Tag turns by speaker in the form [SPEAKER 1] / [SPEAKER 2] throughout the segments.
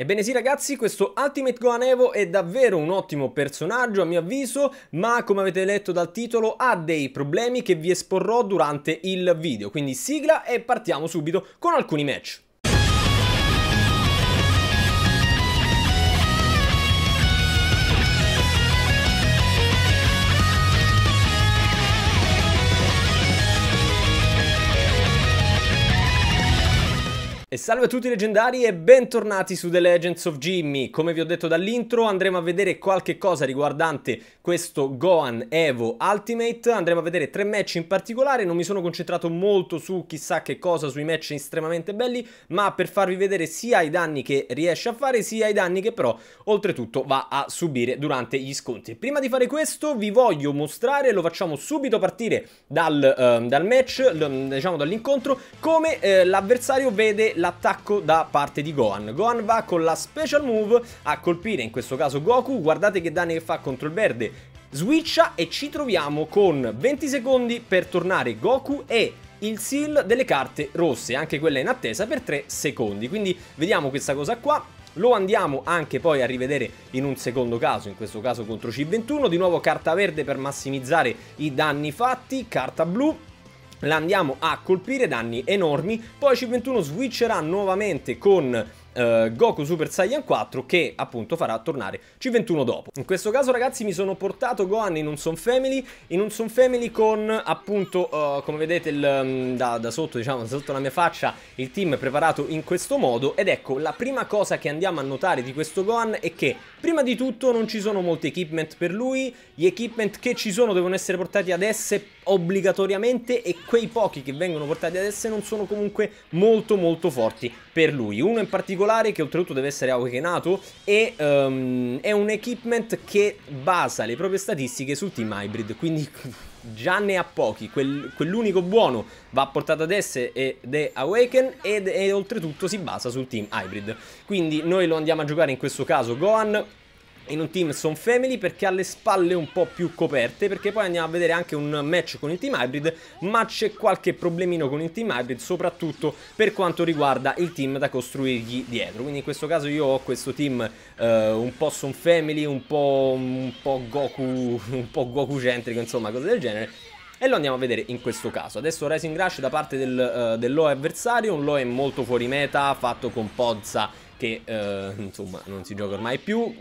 [SPEAKER 1] Ebbene sì ragazzi, questo Ultimate Gohan Evo è davvero un ottimo personaggio a mio avviso, ma come avete letto dal titolo ha dei problemi che vi esporrò durante il video, quindi sigla e partiamo subito con alcuni match. E salve a tutti leggendari e bentornati su The Legends of Jimmy. Come vi ho detto dall'intro andremo a vedere qualche cosa riguardante questo Gohan Evo Ultimate. Andremo a vedere tre match in particolare, non mi sono concentrato molto su chissà che cosa, sui match estremamente belli, ma per farvi vedere sia i danni che riesce a fare, sia i danni che però oltretutto va a subire durante gli sconti. Prima di fare questo vi voglio mostrare, lo facciamo subito partire dal, eh, dal match, diciamo dall'incontro, come eh, l'avversario vede l'attacco da parte di Gohan. Gohan va con la special move a colpire in questo caso Goku, guardate che danni che fa contro il verde, switcha e ci troviamo con 20 secondi per tornare Goku e il seal delle carte rosse, anche quella in attesa per 3 secondi, quindi vediamo questa cosa qua, lo andiamo anche poi a rivedere in un secondo caso, in questo caso contro C21, di nuovo carta verde per massimizzare i danni fatti, carta blu, la andiamo a colpire, danni enormi, poi C21 switcherà nuovamente con... Uh, Goku Super Saiyan 4 che appunto farà tornare C21 dopo. In questo caso ragazzi mi sono portato Gohan in un Son Family, in un Son Family con appunto uh, come vedete il, mm, da, da, sotto diciamo, da sotto la mia faccia il team preparato in questo modo ed ecco la prima cosa che andiamo a notare di questo Gohan è che prima di tutto non ci sono molti equipment per lui, gli equipment che ci sono devono essere portati ad S obbligatoriamente e quei pochi che vengono portati ad essere non sono comunque molto molto forti per lui. Uno in particolare che oltretutto deve essere awakenato e um, è un equipment che basa le proprie statistiche sul team hybrid, quindi già ne ha pochi, Quel, quell'unico buono va portato ad essere ed è Awaken ed, e oltretutto si basa sul team hybrid. Quindi noi lo andiamo a giocare in questo caso Gohan in un team son family perché ha le spalle un po' più coperte perché poi andiamo a vedere anche un match con il team hybrid ma c'è qualche problemino con il team hybrid soprattutto per quanto riguarda il team da costruirgli dietro quindi in questo caso io ho questo team eh, un po' son family un po', un po' Goku un po' Goku centrico insomma cose del genere e lo andiamo a vedere in questo caso. Adesso Rising Rush da parte del, uh, dell'O avversario, un Loe molto fuori meta, fatto con Pozza che eh, insomma non si gioca ormai più,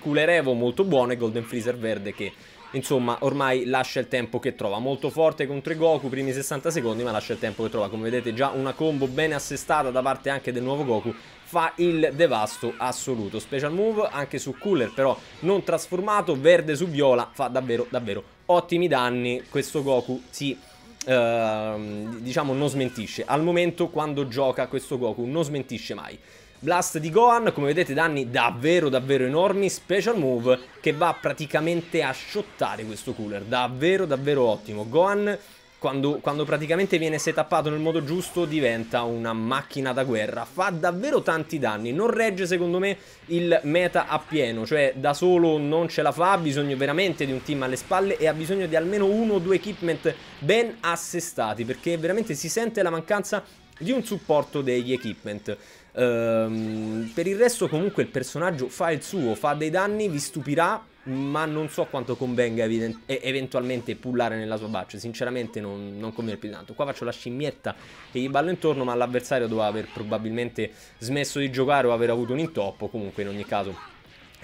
[SPEAKER 1] Culerevo molto buono e Golden Freezer verde che insomma ormai lascia il tempo che trova, molto forte contro i Goku, primi 60 secondi ma lascia il tempo che trova, come vedete già una combo bene assestata da parte anche del nuovo Goku fa il devasto assoluto, special move anche su Cooler però non trasformato, verde su viola fa davvero davvero ottimi danni, questo Goku si... Eh, diciamo non smentisce al momento quando gioca questo Goku non smentisce mai Blast di Gohan, come vedete danni davvero davvero enormi, special move che va praticamente a shottare questo cooler, davvero davvero ottimo. Gohan quando, quando, praticamente viene setappato nel modo giusto diventa una macchina da guerra, fa davvero tanti danni, non regge secondo me il meta a pieno, cioè da solo non ce la fa, ha bisogno veramente di un team alle spalle e ha bisogno di almeno uno o due equipment ben assestati perché veramente si sente la mancanza di un supporto degli equipment. Ehm, per il resto comunque il personaggio fa il suo, fa dei danni, vi stupirà, ma non so quanto convenga eventualmente pullare nella sua baccia, sinceramente non, non conviene più tanto. Qua faccio la scimmietta e gli ballo intorno, ma l'avversario doveva aver probabilmente smesso di giocare o aver avuto un intoppo, comunque in ogni caso...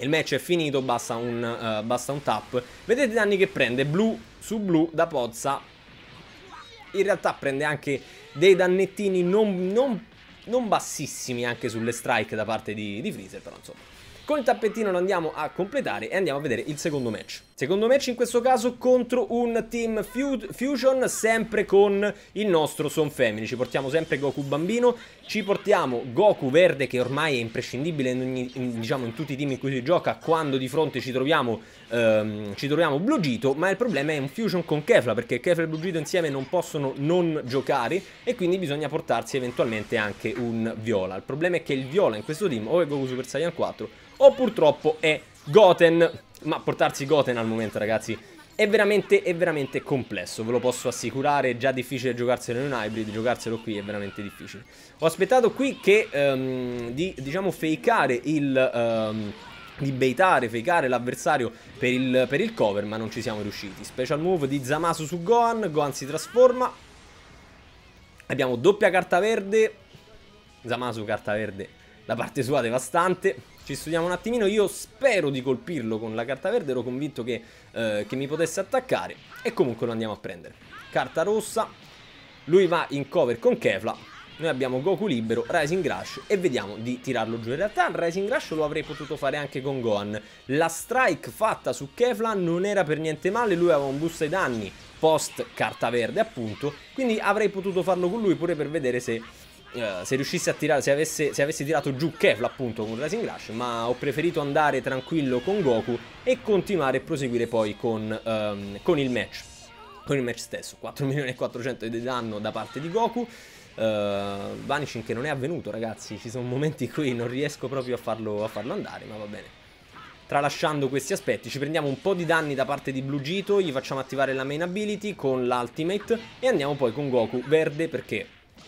[SPEAKER 1] Il match è finito, basta un, uh, basta un tap. Vedete i danni che prende, blu su blu da Pozza. In realtà prende anche dei dannettini non, non non bassissimi anche sulle strike da parte di, di Freezer, però insomma. Col tappettino lo andiamo a completare e andiamo a vedere il secondo match. Secondo match in questo caso contro un team Fusion sempre con il nostro Son Family. Ci portiamo sempre Goku bambino, ci portiamo Goku verde che ormai è imprescindibile in, ogni, in, diciamo, in tutti i team in cui si gioca quando di fronte ci troviamo, ehm, ci troviamo Blue Gito, ma il problema è un Fusion con Kefla perché Kefla e Blue Gito insieme non possono non giocare e quindi bisogna portarsi eventualmente anche un Viola. Il problema è che il Viola in questo team o è Goku Super Saiyan 4 o purtroppo è Goten. Ma portarsi Goten al momento, ragazzi, è veramente, è veramente complesso, ve lo posso assicurare, è già difficile giocarselo in un hybrid, giocarselo qui è veramente difficile. Ho aspettato qui che, um, di, diciamo, fakeare il... Um, di baitare, fakeare l'avversario per, per il, cover, ma non ci siamo riusciti. Special move di Zamasu su Gohan, Gohan si trasforma. Abbiamo doppia carta verde. Zamasu carta verde la parte sua devastante. Ci studiamo un attimino, io spero di colpirlo con la carta verde, ero convinto che, eh, che mi potesse attaccare e comunque lo andiamo a prendere. Carta rossa, lui va in cover con Kefla, noi abbiamo Goku libero, Rising Rush e vediamo di tirarlo giù. In realtà Rising Rush lo avrei potuto fare anche con Gohan. La strike fatta su Kefla non era per niente male, lui aveva un boost ai danni post carta verde appunto, quindi avrei potuto farlo con lui pure per vedere se eh, se riuscissi a tirare, se, avesse, se avessi tirato giù Kefla appunto con Rising Rush, ma ho preferito andare tranquillo con Goku e continuare e proseguire poi con, ehm, con il match, con il match stesso, 4 di danno da parte di Goku, Uh, eh, Vanishing che non è avvenuto ragazzi ci sono momenti in cui non riesco proprio a farlo, a farlo, andare ma va bene tralasciando questi aspetti ci prendiamo un po' di danni da parte di Blue gli facciamo attivare la main ability con l'ultimate e andiamo poi con Goku verde perché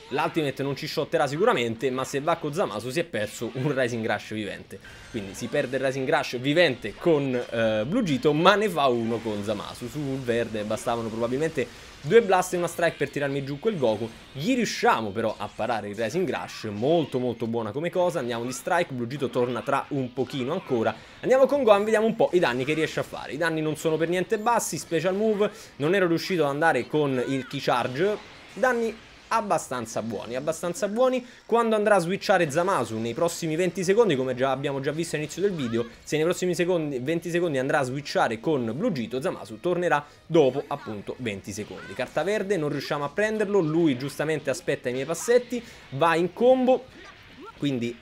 [SPEAKER 1] L'ultimate non ci shotterà sicuramente, ma se va con Zamasu si è perso un Rising Rush vivente. Quindi si perde il Rising Rush vivente con eh, Blugito, ma ne fa uno con Zamasu. Sul verde bastavano probabilmente due blast e una strike per tirarmi giù quel Goku. Gli riusciamo però a parare il Rising Rush, molto molto buona come cosa. Andiamo di strike, Blugito torna tra un pochino ancora. Andiamo con Gohan, vediamo un po' i danni che riesce a fare. I danni non sono per niente bassi, special move, non ero riuscito ad andare con il key charge. Danni abbastanza buoni, abbastanza buoni quando andrà a switchare Zamasu nei prossimi 20 secondi, come già abbiamo già visto all'inizio del video, se nei prossimi secondi, 20 secondi andrà a switchare con Blugito, Zamasu tornerà dopo appunto 20 secondi. Carta verde, non riusciamo a prenderlo, lui giustamente aspetta i miei passetti, va in combo, quindi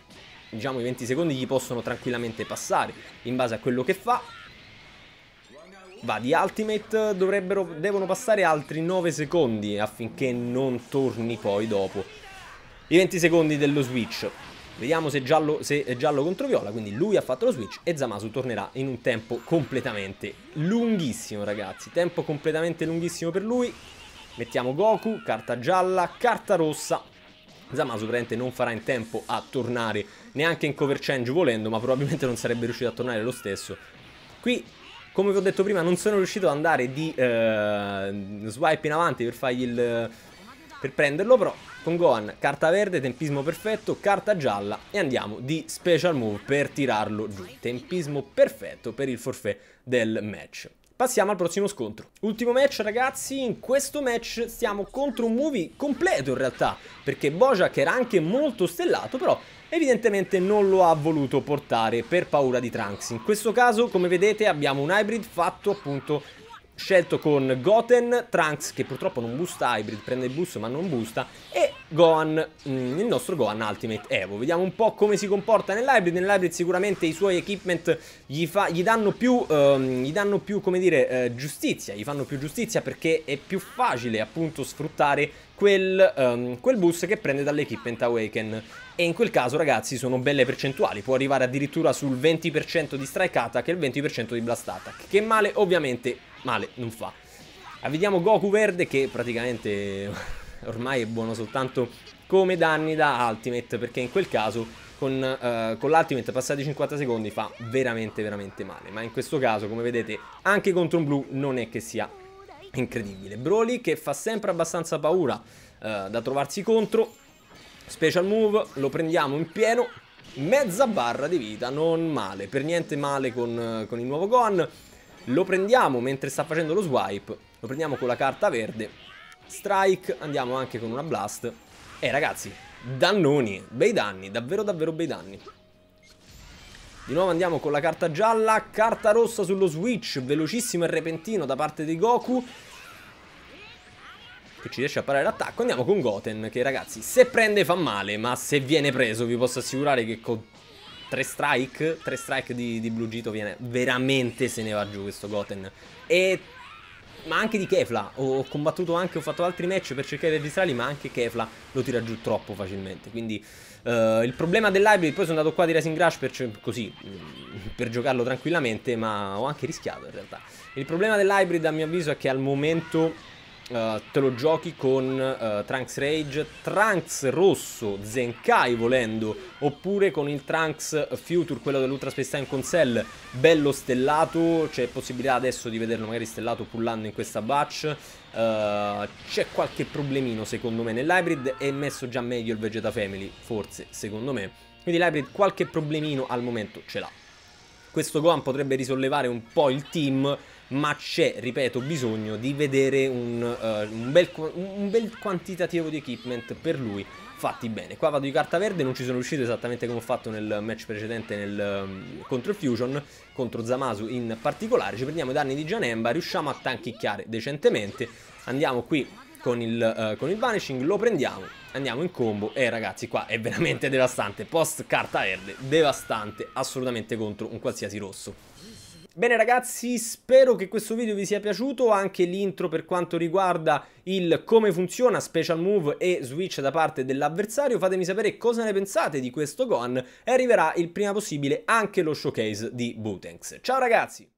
[SPEAKER 1] diciamo i 20 secondi gli possono tranquillamente passare in base a quello che fa va di Ultimate, devono passare altri 9 secondi affinché non torni poi dopo i 20 secondi dello switch. Vediamo se, giallo, se è giallo contro viola, quindi lui ha fatto lo switch e Zamasu tornerà in un tempo completamente lunghissimo ragazzi, tempo completamente lunghissimo per lui. Mettiamo Goku, carta gialla, carta rossa, Zamasu probabilmente non farà in tempo a tornare neanche in cover change volendo, ma probabilmente non sarebbe riuscito a tornare lo stesso. Qui come vi ho detto prima non sono riuscito ad andare di eh, swipe in avanti per fargli il... per prenderlo però con Gohan carta verde, tempismo perfetto, carta gialla e andiamo di special move per tirarlo giù. Tempismo perfetto per il forfè del match. Passiamo al prossimo scontro. Ultimo match ragazzi, in questo match stiamo contro un movie completo in realtà, perché Bojack era anche molto stellato, però evidentemente non lo ha voluto portare per paura di Trunks. In questo caso, come vedete, abbiamo un hybrid fatto appunto scelto con Goten, Trunks che purtroppo non boosta Hybrid, prende il boost ma non boosta, e Gohan, mm, il nostro Gohan Ultimate Evo. Vediamo un po' come si comporta nell'Hybrid, nell'Hybrid sicuramente i suoi equipment gli, fa, gli danno più, ehm, gli danno più come dire, eh, giustizia, gli fanno più giustizia perché è più facile appunto sfruttare quel, ehm, quel boost che prende dall'equipment Awaken. E in quel caso ragazzi sono belle percentuali, può arrivare addirittura sul 20% di Strike Attack e il 20% di blast attack, che male ovviamente male non fa. Ah, vediamo Goku verde che praticamente ormai è buono soltanto come danni da Ultimate perché in quel caso con, uh, con l'Ultimate passati 50 secondi fa veramente veramente male. Ma in questo caso come vedete anche contro un blu non è che sia incredibile. Broly che fa sempre abbastanza paura uh, da trovarsi contro. Special move, lo prendiamo in pieno, mezza barra di vita, non male, per niente male con, eh, con il nuovo Gohan. Lo prendiamo mentre sta facendo lo swipe, lo prendiamo con la carta verde, strike, andiamo anche con una blast. E ragazzi, dannoni, bei danni, davvero davvero bei danni. Di nuovo andiamo con la carta gialla, carta rossa sullo switch, velocissimo e repentino da parte di Goku che ci riesce a parare l'attacco. Andiamo con Goten, che ragazzi, se prende fa male, ma se viene preso vi posso assicurare che con tre strike, tre strike di, di Gito viene veramente se ne va giù questo Goten. E ma anche di Kefla, ho combattuto anche, ho fatto altri match per cercare di registrarli, ma anche Kefla lo tira giù troppo facilmente, quindi uh, il problema dell'hybrid, poi sono andato qua di Rising Rush per, così, mm, per giocarlo tranquillamente, ma ho anche rischiato in realtà. Il problema dell'hybrid a mio avviso è che al momento Uh, te lo giochi con uh, Trunks Rage, Trunks rosso, Zenkai volendo, oppure con il Trunks Future, quello dell'Ultra Space Time con Cell, bello stellato, c'è possibilità adesso di vederlo magari stellato pullando in questa batch. Uh, c'è qualche problemino secondo me nell'hybrid, è messo già meglio il Vegeta Family, forse secondo me. Quindi l'hybrid qualche problemino al momento ce l'ha. Questo Gohan potrebbe risollevare un po' il team, ma c'è, ripeto, bisogno di vedere un, uh, un, bel, un bel quantitativo di equipment per lui fatti bene. Qua vado di carta verde, non ci sono riuscito esattamente come ho fatto nel match precedente nel, um, contro il Fusion, contro Zamasu in particolare. Ci prendiamo i danni di Janemba, riusciamo a tanchicchiare decentemente. Andiamo qui con il, uh, con il Vanishing, lo prendiamo, andiamo in combo e ragazzi qua è veramente devastante. Post carta verde, devastante assolutamente contro un qualsiasi rosso. Bene ragazzi, spero che questo video vi sia piaciuto, anche l'intro per quanto riguarda il come funziona special move e switch da parte dell'avversario, fatemi sapere cosa ne pensate di questo gon e arriverà il prima possibile anche lo showcase di Butenks. Ciao ragazzi!